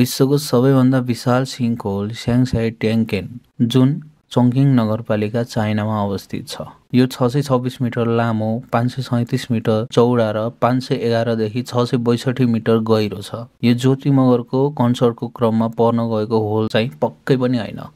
विश्वको सबैभन्दा विशाल sync whole स्याङसाई ट्याङ्केन जुन चङकिङ नगरपालिका चाइनामा अवस्थित छ यो छ सय छब्बिस मिटर लामो पाँच सय सैँतिस मिटर चौडा र पाँच सय एघारदेखि छ सय बैसठी मिटर गहिरो छ यो ज्योतिमगरको मगरको कन्सर्टको क्रममा पर्न गएको होल चाहिँ पक्कै पनि होइन